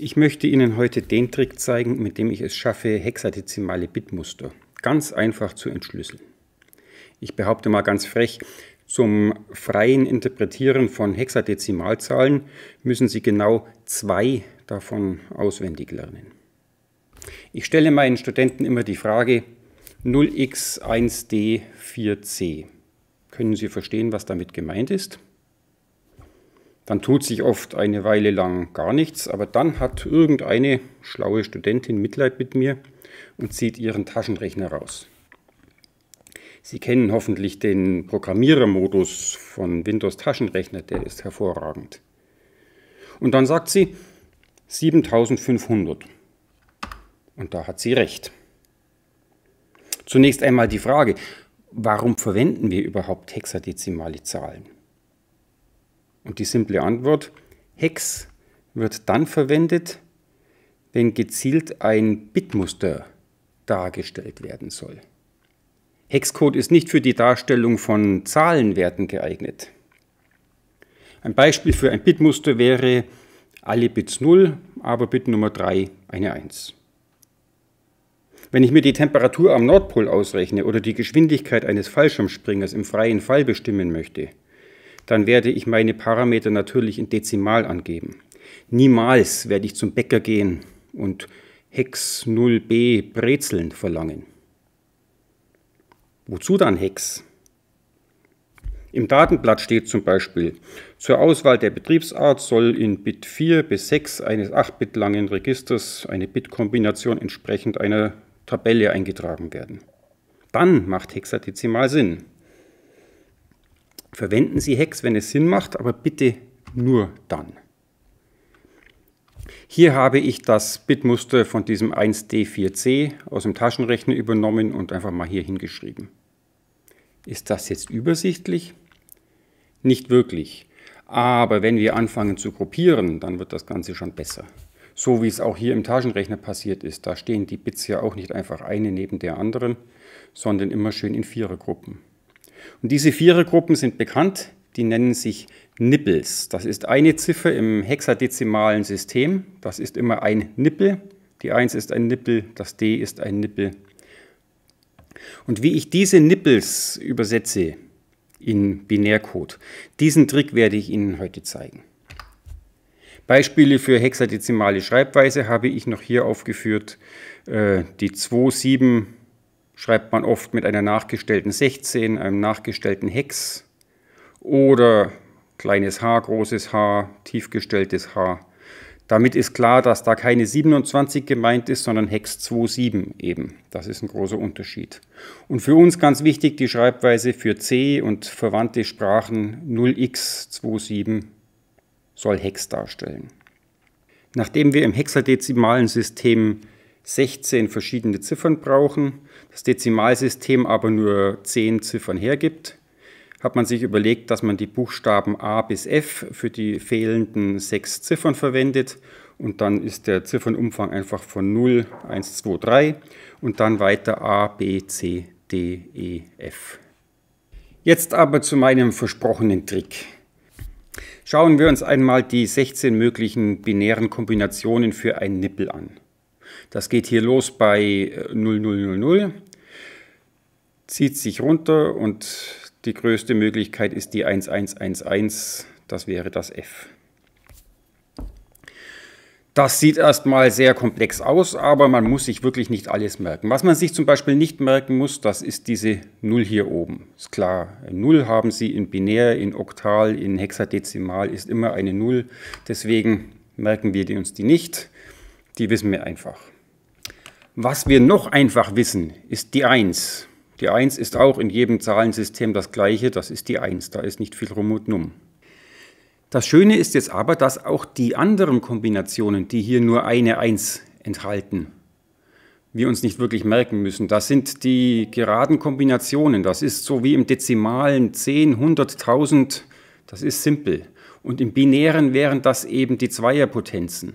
Ich möchte Ihnen heute den Trick zeigen, mit dem ich es schaffe, hexadezimale Bitmuster ganz einfach zu entschlüsseln. Ich behaupte mal ganz frech, zum freien Interpretieren von Hexadezimalzahlen müssen Sie genau zwei davon auswendig lernen. Ich stelle meinen Studenten immer die Frage 0x1d4c. Können Sie verstehen, was damit gemeint ist? Dann tut sich oft eine Weile lang gar nichts, aber dann hat irgendeine schlaue Studentin Mitleid mit mir und zieht ihren Taschenrechner raus. Sie kennen hoffentlich den Programmierermodus von Windows Taschenrechner, der ist hervorragend. Und dann sagt sie 7500. Und da hat sie recht. Zunächst einmal die Frage, warum verwenden wir überhaupt hexadezimale Zahlen? Und die simple Antwort, Hex wird dann verwendet, wenn gezielt ein Bitmuster dargestellt werden soll. Hexcode ist nicht für die Darstellung von Zahlenwerten geeignet. Ein Beispiel für ein Bitmuster wäre alle Bits 0, aber Bit Nummer 3 eine 1. Wenn ich mir die Temperatur am Nordpol ausrechne oder die Geschwindigkeit eines Fallschirmspringers im freien Fall bestimmen möchte, dann werde ich meine Parameter natürlich in Dezimal angeben. Niemals werde ich zum Bäcker gehen und Hex 0b Brezeln verlangen. Wozu dann Hex? Im Datenblatt steht zum Beispiel, zur Auswahl der Betriebsart soll in Bit 4 bis 6 eines 8-Bit langen Registers eine Bitkombination entsprechend einer Tabelle eingetragen werden. Dann macht Hexadezimal Sinn. Verwenden Sie Hex, wenn es Sinn macht, aber bitte nur dann. Hier habe ich das Bitmuster von diesem 1D4C aus dem Taschenrechner übernommen und einfach mal hier hingeschrieben. Ist das jetzt übersichtlich? Nicht wirklich. Aber wenn wir anfangen zu gruppieren, dann wird das Ganze schon besser. So wie es auch hier im Taschenrechner passiert ist, da stehen die Bits ja auch nicht einfach eine neben der anderen, sondern immer schön in Vierergruppen. Und diese Vierergruppen sind bekannt, die nennen sich Nippels. Das ist eine Ziffer im hexadezimalen System, das ist immer ein Nippel. Die 1 ist ein Nippel, das D ist ein Nippel. Und wie ich diese Nippels übersetze in Binärcode, diesen Trick werde ich Ihnen heute zeigen. Beispiele für hexadezimale Schreibweise habe ich noch hier aufgeführt. Äh, die 2, 7, schreibt man oft mit einer nachgestellten 16, einem nachgestellten Hex oder kleines h, großes h, tiefgestelltes h. Damit ist klar, dass da keine 27 gemeint ist, sondern Hex 27 eben. Das ist ein großer Unterschied. Und für uns ganz wichtig die Schreibweise für C und verwandte Sprachen 0x27 soll Hex darstellen. Nachdem wir im hexadezimalen System 16 verschiedene Ziffern brauchen, das Dezimalsystem aber nur 10 Ziffern hergibt, hat man sich überlegt, dass man die Buchstaben A bis F für die fehlenden sechs Ziffern verwendet und dann ist der Ziffernumfang einfach von 0, 1, 2, 3 und dann weiter A, B, C, D, E, F. Jetzt aber zu meinem versprochenen Trick. Schauen wir uns einmal die 16 möglichen binären Kombinationen für einen Nippel an. Das geht hier los bei 0000, äh, zieht sich runter und die größte Möglichkeit ist die 1111, das wäre das F. Das sieht erstmal sehr komplex aus, aber man muss sich wirklich nicht alles merken. Was man sich zum Beispiel nicht merken muss, das ist diese 0 hier oben. Ist klar, 0 haben Sie in Binär, in Oktal, in Hexadezimal, ist immer eine 0. Deswegen merken wir uns die nicht. Die wissen wir einfach. Was wir noch einfach wissen, ist die 1. Die 1 ist auch in jedem Zahlensystem das gleiche, das ist die 1, da ist nicht viel Rum und Numm. Das Schöne ist jetzt aber, dass auch die anderen Kombinationen, die hier nur eine 1 enthalten, wir uns nicht wirklich merken müssen. Das sind die geraden Kombinationen. Das ist so wie im Dezimalen 10, 100, 1000, Das ist simpel. Und im Binären wären das eben die Zweierpotenzen.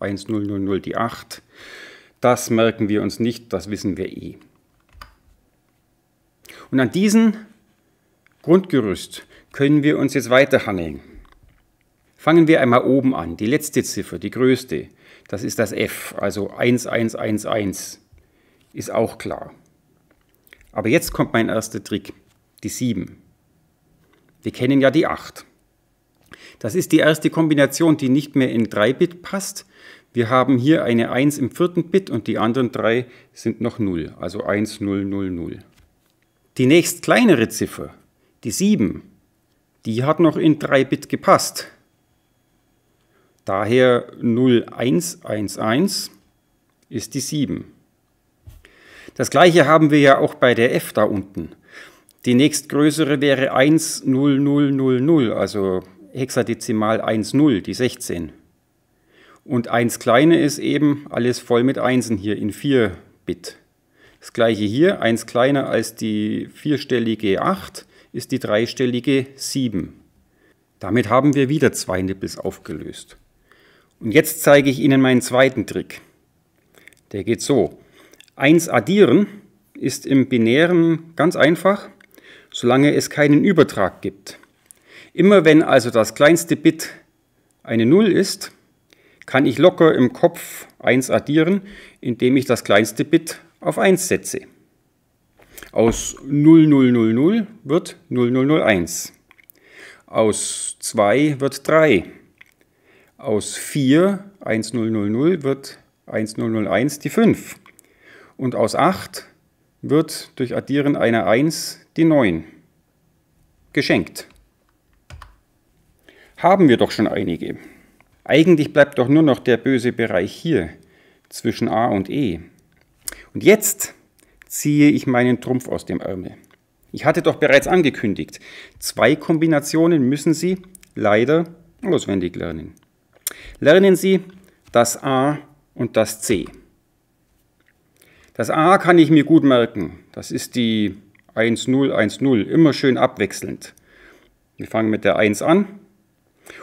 1000 die 8. Das merken wir uns nicht, das wissen wir eh. Und an diesem Grundgerüst können wir uns jetzt weiterhangeln. Fangen wir einmal oben an, die letzte Ziffer, die größte. Das ist das F, also 1111. Ist auch klar. Aber jetzt kommt mein erster Trick, die 7. Wir kennen ja die 8. Das ist die erste Kombination, die nicht mehr in 3-Bit passt. Wir haben hier eine 1 im vierten Bit und die anderen drei sind noch 0, also 1, 0, 0, 0. Die nächst kleinere Ziffer, die 7, die hat noch in 3-Bit gepasst. Daher 0, 1, 1, 1 ist die 7. Das gleiche haben wir ja auch bei der F da unten. Die nächstgrößere wäre 1, 0, 0, 0, also hexadezimal 1,0, die 16. Und 1 kleine ist eben alles voll mit Einsen hier in 4 Bit. Das gleiche hier, 1 kleiner als die vierstellige 8 ist die dreistellige 7. Damit haben wir wieder zwei Nippels aufgelöst. Und jetzt zeige ich Ihnen meinen zweiten Trick. Der geht so. 1 addieren ist im Binären ganz einfach, solange es keinen Übertrag gibt. Immer wenn also das kleinste Bit eine 0 ist, kann ich locker im Kopf 1 addieren, indem ich das kleinste Bit auf 1 setze. Aus 0000 wird 0001. Aus 2 wird 3. Aus 4 1000 wird 1001 die 5. Und aus 8 wird durch Addieren einer 1 die 9. Geschenkt. Haben wir doch schon einige. Eigentlich bleibt doch nur noch der böse Bereich hier zwischen A und E. Und jetzt ziehe ich meinen Trumpf aus dem Ärmel. Ich hatte doch bereits angekündigt, zwei Kombinationen müssen Sie leider auswendig lernen. Lernen Sie das A und das C. Das A kann ich mir gut merken. Das ist die 1-0-1-0, immer schön abwechselnd. Wir fangen mit der 1 an,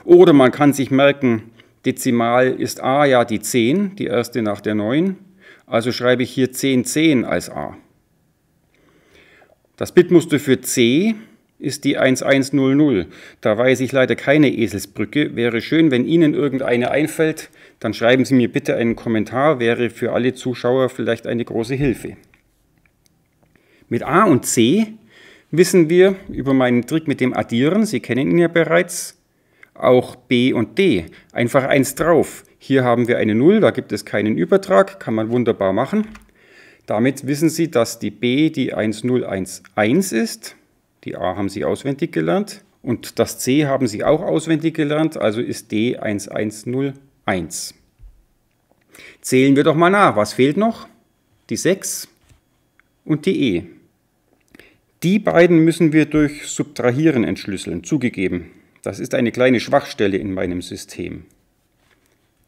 oder man kann sich merken, dezimal ist a ja die 10, die erste nach der 9, also schreibe ich hier 10, 10 als a. Das Bitmuster für c ist die 1100. Da weiß ich leider keine Eselsbrücke. Wäre schön, wenn Ihnen irgendeine einfällt, dann schreiben Sie mir bitte einen Kommentar, wäre für alle Zuschauer vielleicht eine große Hilfe. Mit A und C wissen wir über meinen Trick mit dem Addieren, Sie kennen ihn ja bereits, auch B und D. Einfach eins drauf. Hier haben wir eine 0, da gibt es keinen Übertrag, kann man wunderbar machen. Damit wissen Sie, dass die B die 1011 ist. Die A haben Sie auswendig gelernt. Und das C haben Sie auch auswendig gelernt, also ist D 1101. Zählen wir doch mal nach. Was fehlt noch? Die 6 und die E. Die beiden müssen wir durch Subtrahieren entschlüsseln, zugegeben. Das ist eine kleine Schwachstelle in meinem System.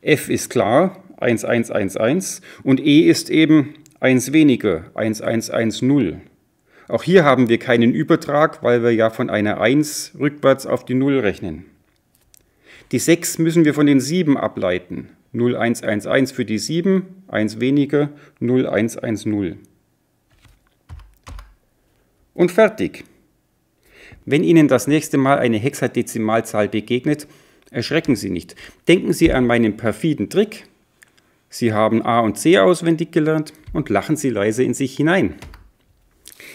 F ist klar, 1111 und E ist eben 1 weniger, 1110. Auch hier haben wir keinen Übertrag, weil wir ja von einer 1 rückwärts auf die 0 rechnen. Die 6 müssen wir von den 7 ableiten. 0111 für die 7, 1 weniger, 0110. Und fertig. Wenn Ihnen das nächste Mal eine Hexadezimalzahl begegnet, erschrecken Sie nicht. Denken Sie an meinen perfiden Trick. Sie haben A und C auswendig gelernt und lachen Sie leise in sich hinein.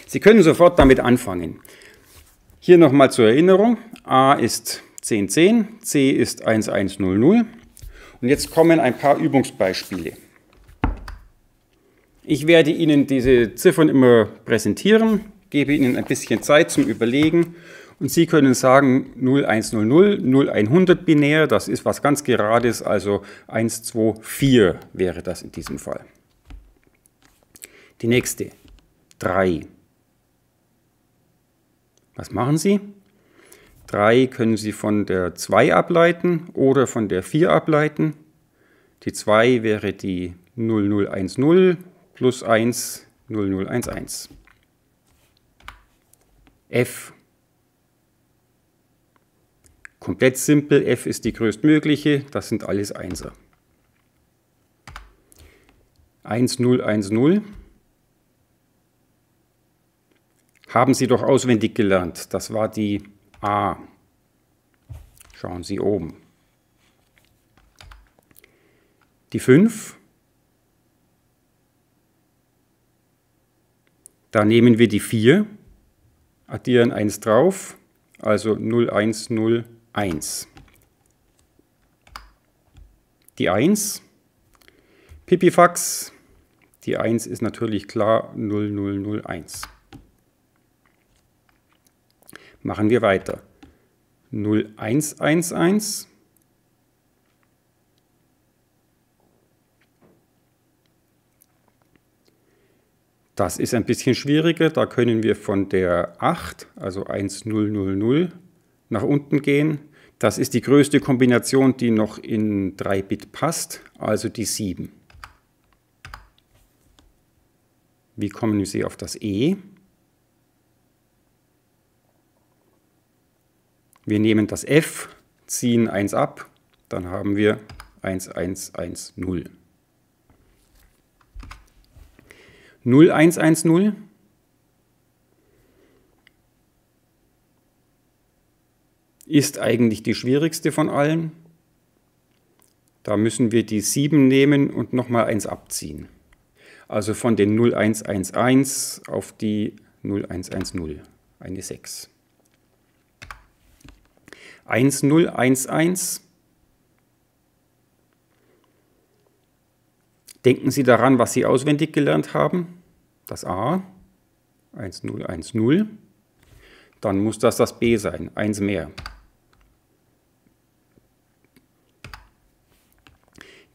Sie können sofort damit anfangen. Hier nochmal zur Erinnerung. A ist 1010, C ist 1100. Und jetzt kommen ein paar Übungsbeispiele. Ich werde Ihnen diese Ziffern immer präsentieren gebe Ihnen ein bisschen Zeit zum Überlegen und Sie können sagen 0100, 0100 binär, das ist was ganz Gerades, also 124 wäre das in diesem Fall. Die nächste, 3. Was machen Sie? 3 können Sie von der 2 ableiten oder von der 4 ableiten. Die 2 wäre die 0010 plus 1 0011 f. Komplett simpel, f ist die größtmögliche, das sind alles Einser. 1, 0, 1, 0. Haben Sie doch auswendig gelernt, das war die A. Schauen Sie oben. Die 5. Da nehmen wir die 4 addieren 1 drauf, also 0101. Die 1, Pipifax, die 1 ist natürlich klar 0001. Machen wir weiter. 0111 Das ist ein bisschen schwieriger, da können wir von der 8, also 1000, nach unten gehen. Das ist die größte Kombination, die noch in 3-Bit passt, also die 7. Wie kommen Sie auf das E? Wir nehmen das F, ziehen 1 ab, dann haben wir 1110. 0110 ist eigentlich die schwierigste von allen. Da müssen wir die 7 nehmen und nochmal 1 abziehen. Also von den 0111 auf die 0110, eine 6. 1011 Denken Sie daran, was Sie auswendig gelernt haben. Das A, 1, 1, 0, 0. Dann muss das das B sein, 1 mehr.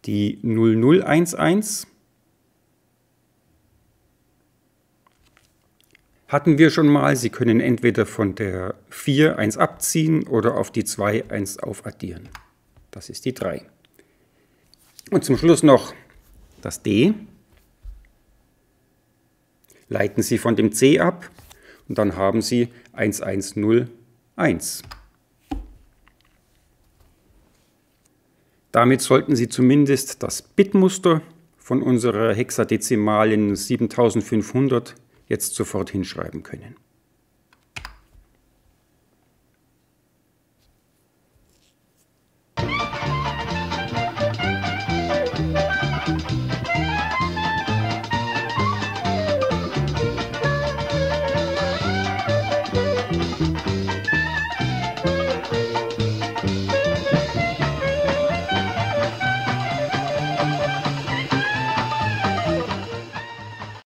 Die 0, 0, 1, 1. hatten wir schon mal. Sie können entweder von der 4 1 abziehen oder auf die 2 1 aufaddieren. Das ist die 3. Und zum Schluss noch das D, leiten Sie von dem C ab und dann haben Sie 1101. Damit sollten Sie zumindest das Bitmuster von unserer hexadezimalen 7500 jetzt sofort hinschreiben können.